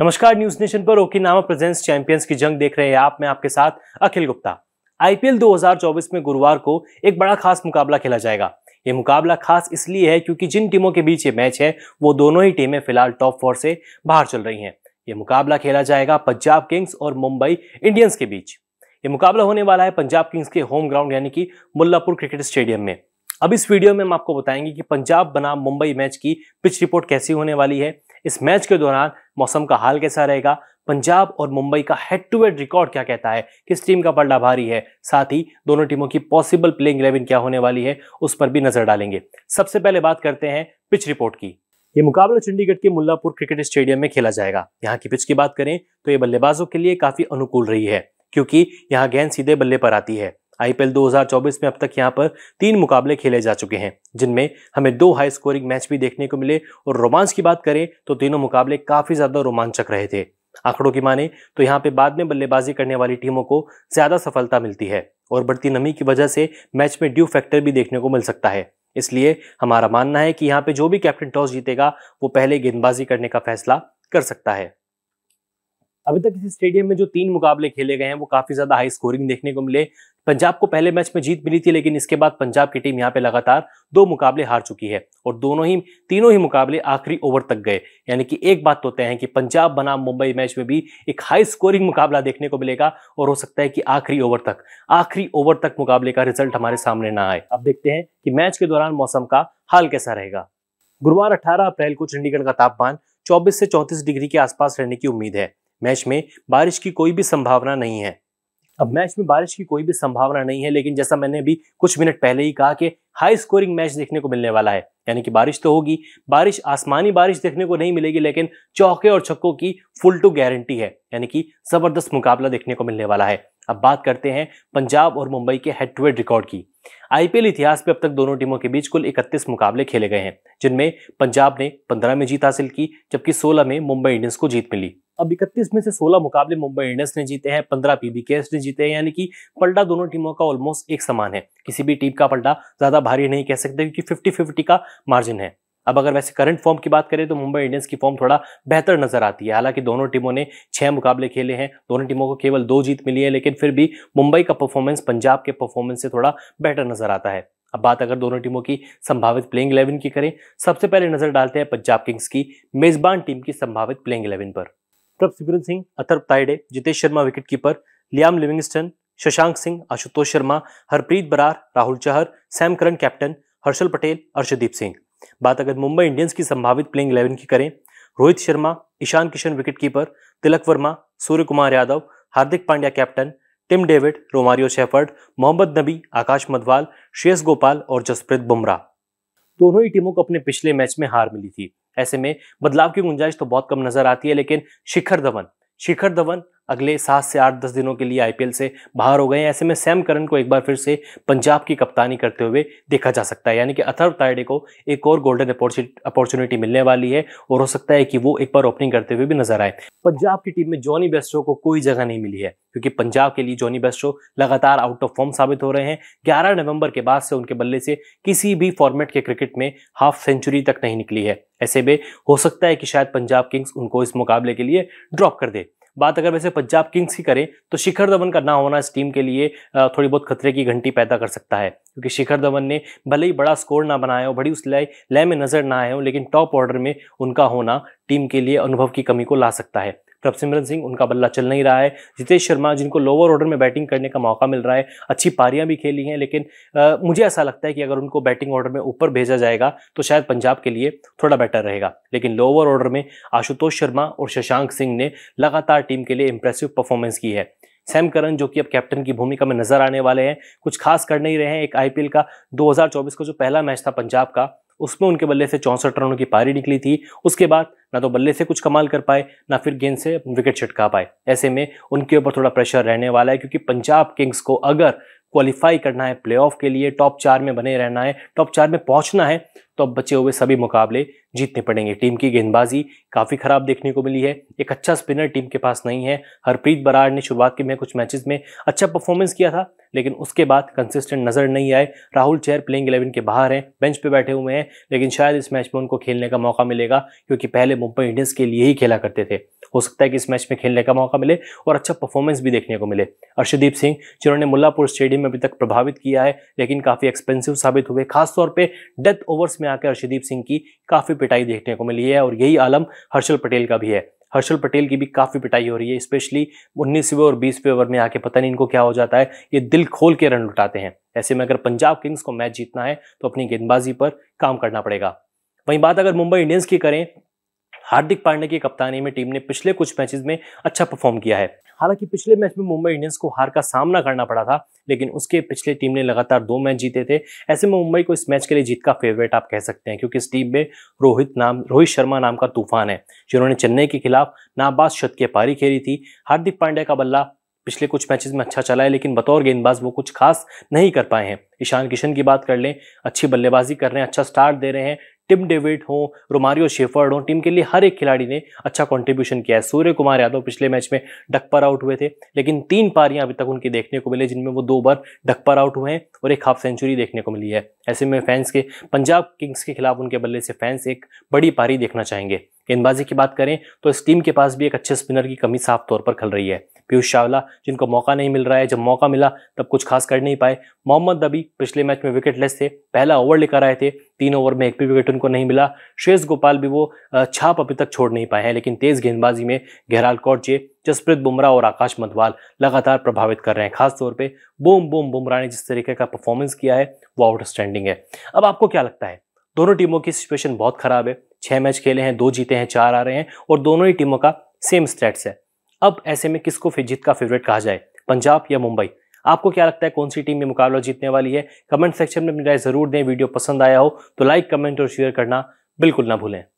नमस्कार news nation पर Okinawa presence champions की जंग देख रहे हैं आप मैं आपके साथ अखिल गुप्ता आईपीएल 2024 में गुरुवार को एक बड़ा खास मुकाबला खेला जाएगा ये मुकाबला खास इसलिए है क्योंकि जिन टीमों के बीच ये मैच है वो दोनों ही टीमें फिलहाल टॉप फोर से बाहर चल रही हैं ये मुकाबला खेला जाएगा पंजाब किंग्स और मुंबई इंडियंस के बीच ये मुकाबला होने वाला है पंजाब किंग्स के होम ग्राउंड यानी कि मुल्लापुर क्रिकेट स्टेडियम में अब इस वीडियो में हम आपको बताएंगे कि पंजाब बनाम मुंबई मैच की पिच रिपोर्ट कैसी होने वाली है इस मैच के दौरान मौसम का हाल कैसा रहेगा पंजाब और मुंबई का हेड टू हेड रिकॉर्ड क्या कहता है किस टीम का पलड़ा भारी है साथ ही दोनों टीमों की पॉसिबल प्लेइंग इलेवन क्या होने वाली है उस पर भी नजर डालेंगे सबसे पहले बात करते हैं पिच रिपोर्ट की ये मुकाबला चंडीगढ़ के मुल्लापुर क्रिकेट स्टेडियम में खेला जाएगा यहाँ की पिच की बात करें तो ये बल्लेबाजों के लिए काफी अनुकूल रही है क्योंकि यहाँ गेंद सीधे बल्ले पर आती है आईपीएल 2024 में अब तक यहां पर तीन मुकाबले खेले जा चुके हैं जिनमें हमें दो हाई स्कोरिंग मैच भी देखने को मिले और रोमांच की बात करें तो तीनों मुकाबले काफी ज्यादा रोमांचक रहे थे आंकड़ों की माने तो यहाँ पे बाद में बल्लेबाजी करने वाली टीमों को ज्यादा सफलता मिलती है और बढ़ती नमी की वजह से मैच में ड्यू फैक्टर भी देखने को मिल सकता है इसलिए हमारा मानना है कि यहाँ पे जो भी कैप्टन टॉस जीतेगा वो पहले गेंदबाजी करने का फैसला कर सकता है अभी तक इस स्टेडियम में जो तीन मुकाबले खेले गए हैं वो काफी ज्यादा हाई स्कोरिंग देखने को मिले पंजाब को पहले मैच में जीत मिली थी लेकिन इसके बाद पंजाब की टीम यहाँ पे लगातार दो मुकाबले हार चुकी है और दोनों ही तीनों ही मुकाबले आखिरी ओवर तक गए यानी कि एक बात तो तय है कि पंजाब बनाम मुंबई मैच में भी एक हाई स्कोरिंग मुकाबला देखने को मिलेगा और हो सकता है कि आखिरी ओवर तक आखिरी ओवर तक मुकाबले का रिजल्ट हमारे सामने ना आए अब देखते हैं कि मैच के दौरान मौसम का हाल कैसा रहेगा गुरुवार अठारह अप्रैल को चंडीगढ़ का तापमान चौबीस से चौंतीस डिग्री के आसपास रहने की उम्मीद है मैच में बारिश की कोई भी संभावना नहीं है अब मैच में बारिश की कोई भी संभावना नहीं है लेकिन जैसा मैंने अभी कुछ मिनट पहले ही कहा कि हाई स्कोरिंग मैच देखने को मिलने वाला है यानी कि बारिश तो होगी बारिश आसमानी बारिश देखने को नहीं मिलेगी लेकिन चौके और छक्कों की फुल टू गारंटी है यानी कि जबरदस्त मुकाबला देखने को मिलने वाला है अब बात करते हैं पंजाब और मुंबई के हेड टू हेड रिकॉर्ड की आईपीएल इतिहास में अब तक दोनों टीमों के बीच कुल 31 मुकाबले खेले गए हैं जिनमें पंजाब ने 15 में जीत हासिल की जबकि 16 में मुंबई इंडियंस को जीत मिली अब इकतीस में से सोलह मुकाबले मुंबई इंडियंस ने जीते हैं पंद्रह पीबी केस ने जीते हैं यानी कि पलटा दोनों टीमों का ऑलमोस्ट एक समान है किसी भी टीम का पलटा ज्यादा भारी नहीं कह सकते क्योंकि फिफ्टी फिफ्टी का मार्जिन है अब अगर वैसे करंट फॉर्म की बात करें तो मुंबई इंडियंस की फॉर्म थोड़ा बेहतर नजर आती है हालांकि दोनों टीमों ने छह मुकाबले खेले हैं दोनों टीमों को केवल दो जीत मिली है लेकिन फिर भी मुंबई का परफॉर्मेंस पंजाब के परफॉर्मेंस से थोड़ा बेहतर नजर आता है अब बात अगर दोनों टीमों की संभावित प्लेइंग इलेवन की करें सबसे पहले नजर डालते हैं पंजाब किंग्स की मेजबान टीम की संभावित प्लेइंग इलेवन पर Prabh Prabhsimran Singh Atharva Taide Jitesh Sharma wicketkeeper Liam Livingstone Shashank Singh Ashutosh Sharma Harpreet Brar Rahul Chahar Sam Curran captain Harshal Patel Arshdeep Singh बात अगर मुंबई इंडियंस की संभावित प्लेइंग इलेवन की करें Rohit Sharma Ishan Kishan wicketkeeper Tilak Varma Surya Kumar Yadav Hardik Pandya captain Tim David Romario Shepherd Mohammad Nabi Akash Madhwal Shreyas Gopal और जसप्रीत बुमराह दोनों ही टीमों को अपने पिछले मैच में हार मिली थी ऐसे में बदलाव की गुंजाइश तो बहुत कम नजर आती है लेकिन शिखर धवन शिखर धवन अगले सात से आठ दस दिनों के लिए आईपीएल से बाहर हो गए ऐसे में सैम करन को एक बार फिर से पंजाब की कप्तानी करते हुए देखा जा सकता है यानी कि अथर्व तायडे को एक और गोल्डन अपॉर्चुनिटी मिलने वाली है और हो सकता है कि वो एक बार ओपनिंग करते हुए भी नजर आए पंजाब की टीम में जॉनी बेस्ट्रो को कोई जगह नहीं मिली है क्योंकि पंजाब के लिए जॉनी बेस्ट्रो लगातार आउट ऑफ फॉर्म साबित हो रहे हैं ग्यारह नवंबर के बाद से उनके बल्ले से किसी भी फॉर्मेट के क्रिकेट में हाफ सेंचुरी तक नहीं निकली है ऐसे में हो सकता है कि शायद पंजाब किंग्स उनको इस मुकाबले के लिए ड्रॉप कर दे बात अगर वैसे पंजाब किंग्स की करें तो शिखर धवन का ना होना इस टीम के लिए थोड़ी बहुत खतरे की घंटी पैदा कर सकता है क्योंकि शिखर धवन ने भले ही बड़ा स्कोर ना बनाया हो बड़ी उस लय लय में नजर ना आए हो लेकिन टॉप ऑर्डर में उनका होना टीम के लिए अनुभव की कमी को ला सकता है तपसिमरन सिंह उनका बल्ला चल नहीं रहा है जितेश शर्मा जिनको लोअर ऑर्डर में बैटिंग करने का मौका मिल रहा है अच्छी पारियाँ भी खेली हैं लेकिन आ, मुझे ऐसा लगता है कि अगर उनको बैटिंग ऑर्डर में ऊपर भेजा जाएगा तो शायद पंजाब के लिए थोड़ा बेटर रहेगा लेकिन लोअर ऑर्डर में आशुतोष शर्मा और शशांक सिंह ने लगातार टीम के लिए इंप्रेसिव परफॉर्मेंस की है सैम करन जो कि अब कैप्टन की भूमिका में नजर आने वाले हैं कुछ खास कर नहीं रहे हैं एक आईपीएल का 2024 का जो पहला मैच था पंजाब का उसमें उनके बल्ले से चौंसठ रनों की पारी निकली थी उसके बाद ना तो बल्ले से कुछ कमाल कर पाए ना फिर गेंद से विकेट छिटका पाए ऐसे में उनके ऊपर थोड़ा प्रेशर रहने वाला है क्योंकि पंजाब किंग्स को अगर क्वालिफाई करना है प्लेऑफ के लिए टॉप चार में बने रहना है टॉप चार में पहुंचना है तो अब बचे हुए सभी मुकाबले जीतने पड़ेंगे टीम की गेंदबाजी काफ़ी ख़राब देखने को मिली है एक अच्छा स्पिनर टीम के पास नहीं है हरप्रीत बराड़ ने शुरुआत के में कुछ मैचेस में अच्छा परफॉर्मेंस किया था लेकिन उसके बाद कंसिस्टेंट नज़र नहीं आए राहुल चेयर प्लेइंग एलेवन के बाहर हैं बेंच पे बैठे हुए हैं लेकिन शायद इस मैच में उनको खेलने का मौका मिलेगा क्योंकि पहले मुंबई इंडियंस के लिए ही खेला करते थे हो सकता है कि इस मैच में खेलने का मौका मिले और अच्छा परफॉर्मेंस भी देखने को मिले अर्षदीप सिंह जिन्होंने मुल्लापुर स्टेडियम में अभी तक प्रभावित किया है लेकिन काफ़ी एक्सपेंसिव साबित हुए खासतौर पर डेथ ओवर्स में आकर अर्षदीप सिंह की काफ़ी पिटाई देखने को मिली है और यही आलम हर्षल पटेल का भी है हर्षल पटेल की भी काफ़ी पिटाई हो रही है स्पेशली उन्नीसवें और बीसवें ओवर में आके पता नहीं इनको क्या हो जाता है ये दिल खोल के रन लुटाते हैं ऐसे में अगर पंजाब किंग्स को मैच जीतना है तो अपनी गेंदबाजी पर काम करना पड़ेगा वहीं बात अगर मुंबई इंडियंस की करें हार्दिक पांड्या की कप्तानी में टीम ने पिछले कुछ मैचेस में अच्छा परफॉर्म किया है हालांकि पिछले मैच में मुंबई इंडियंस को हार का सामना करना पड़ा था लेकिन उसके पिछले टीम ने लगातार दो मैच जीते थे ऐसे में मुंबई को इस मैच के लिए जीत का फेवरेट आप कह सकते हैं क्योंकि इस टीम में रोहित नाम रोहित शर्मा नाम का तूफान है जिन्होंने चेन्नई के खिलाफ नाबाद शत के पारी खेली थी हार्दिक पांड्या का बल्ला पिछले कुछ मैचेस में अच्छा चला है लेकिन बतौर गेंदबाज वो कुछ खास नहीं कर पाए हैं ईशान किशन की बात कर लें अच्छी बल्लेबाजी कर रहे हैं अच्छा स्टार्ट दे रहे हैं टिम डेविड हो रोमारियो शेफर्ड हो टीम के लिए हर एक खिलाड़ी ने अच्छा कॉन्ट्रीब्यूशन किया है सूर्य कुमार यादव पिछले मैच में डक पर आउट हुए थे लेकिन तीन पारियां अभी तक उनकी देखने को मिले जिनमें वो दो बार डक पर आउट हुए हैं और एक हाफ सेंचुरी देखने को मिली है ऐसे में फैंस के पंजाब किंग्स के खिलाफ उनके बल्ले से फैंस एक बड़ी पारी देखना चाहेंगे गेंदबाजी की बात करें तो इस टीम के पास भी एक अच्छे स्पिनर की कमी साफ तौर पर खल रही है पीयूष चावला जिनको मौका नहीं मिल रहा है जब मौका मिला तब कुछ खास कर नहीं पाए मोहम्मद दबी पिछले मैच में विकेट लेस थे पहला ओवर लेकर आए थे तीन ओवर में एक भी विकेट उनको नहीं मिला श्रेष गोपाल भी वो छाप अभी तक छोड़ नहीं पाए हैं लेकिन तेज गेंदबाजी में गहराल कौटजे जसप्रीत बुमराह और आकाश मधवाल लगातार प्रभावित कर रहे हैं खासतौर पर बोम बोम बुमराह ने जिस तरीके का परफॉर्मेंस किया है वो आउटस्टैंडिंग है अब आपको क्या लगता है दोनों टीमों की सिचुएशन बहुत खराब है छह मैच खेले हैं दो जीते हैं चार आ रहे हैं और दोनों ही टीमों का सेम स्टेट्स है अब ऐसे में किसको फिर जीत का फेवरेट कहा जाए पंजाब या मुंबई आपको क्या लगता है कौन सी टीम में मुकाबला जीतने वाली है कमेंट सेक्शन में राय जरूर दें वीडियो पसंद आया हो तो लाइक कमेंट और शेयर करना बिल्कुल ना भूलें